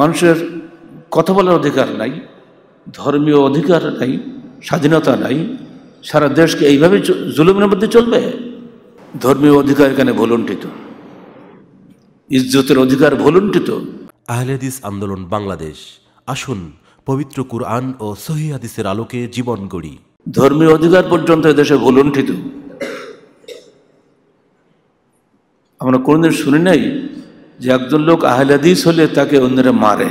মানুষের কথা বলার অধিকার নাই ধর্মীয় অধিকার নাই স্বাধীনতা নাই সারা দেশকে এইভাবে জুলুমের মধ্যে চলবে ধর্মীয় অধিকার এখানে ভলুণ্ঠিত ইজ্জতের অধিকার ভলুণ্ঠিত আহলেদিস আন্দোলন বাংলাদেশ আসুন পবিত্র কুরআন ও সহি হাদিসের আলোকে জীবন গড়ি ধর্মীয় অধিকার পর্যন্ত দেশে ভলুণ্ঠিত আমরা কোনোদিন শুনি নাই যে একজন লোক আহলাদিস হলে তাকে অন্যরা মারে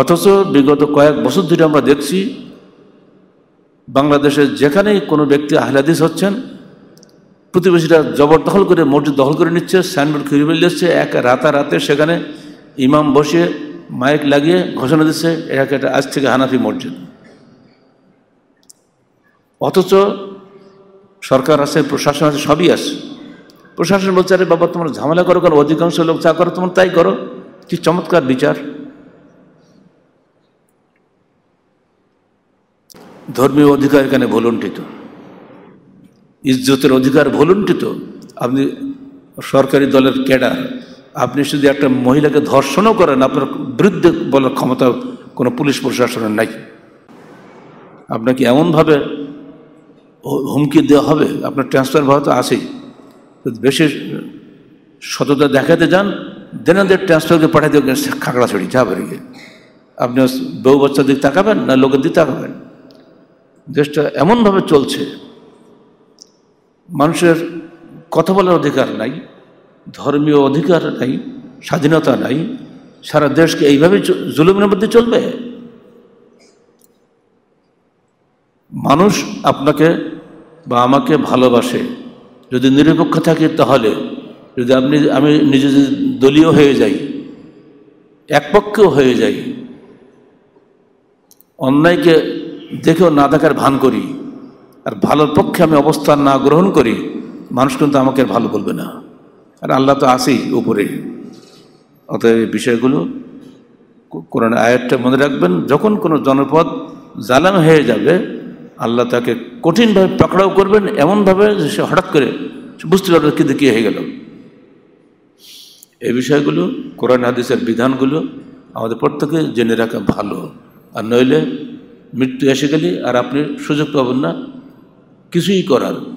অথচ বিগত কয়েক বছর ধরে আমরা দেখছি বাংলাদেশের যেখানেই কোনো ব্যক্তি আহলাদিস হচ্ছেন প্রতিবেশীরা জবরদখল করে মসজিদ দখল করে নিচ্ছে স্যান্ডবোর্ড খুঁজে ফেলে যাচ্ছে এক রাতারাতে সেখানে ইমাম বসিয়ে মাইক লাগিয়ে ঘোষণা দিচ্ছে এক একটা আজ থেকে হানাফি মসজিদ অথচ সরকার আছে প্রশাসন আছে সবই আছে প্রশাসন বলছে আরে বাবা তোমার ঝামেলা করো কারণ অধিকাংশ লোক যা করো তোমার তাই করো কি চমৎকার বিচার ধর্মীয় অধিকার এখানে ভলুণ্ঠিত ইজ্জতের অধিকার ভলুণ্ঠিত আপনি সরকারি দলের ক্যাডার আপনি শুধু একটা মহিলাকে ধর্ষণও করেন আপনার বিরুদ্ধে বলার ক্ষমতা কোনো পুলিশ প্রশাসনের নাই আপনাকে এমনভাবে হুমকি দেওয়া হবে আপনার ট্রান্সফার ভাড়া তো আসেই বেশি সততা দেখাতে যান দেনাদের ট্রান্সফারকে পাঠাতে খাগড়াছড়ি গিয়ে আপনি বউ বাচ্চার দিকে তাকাবেন না লোকের দিকে তাকাবেন দেশটা এমনভাবে চলছে মানুষের কথা বলার অধিকার নাই ধর্মীয় অধিকার নাই স্বাধীনতা নাই সারা দেশকে এইভাবে জুলুমের মধ্যে চলবে মানুষ আপনাকে বা আমাকে ভালোবাসে যদি নিরপেক্ষ থাকে তাহলে যদি আপনি আমি নিজে যদি দলীয় হয়ে যাই একপক্ষেও হয়ে যাই অন্যায়কে দেখেও না দেখার ভান করি আর ভালোর পক্ষে আমি অবস্থান না গ্রহণ করি মানুষ কিন্তু আমাকে ভালো বলবে না আর আল্লাহ তো আসেই উপরে অতএব এই বিষয়গুলো কোরআন আয়াতটা মনে রাখবেন যখন কোনো জনপদ জালাম হয়ে যাবে আল্লাহ তাকে কঠিনভাবে পাকড়াও করবেন এমনভাবে যে সে হঠাৎ করে বুঝতে পারবে কিন্তু কী হয়ে গেল এই বিষয়গুলো কোরআন হাদিসের বিধানগুলো আমাদের প্রত্যেকে জেনে রাখা ভালো আর নইলে মৃত্যু এসে গেলে আর আপনি সুযোগ পাবেন না কিছুই করার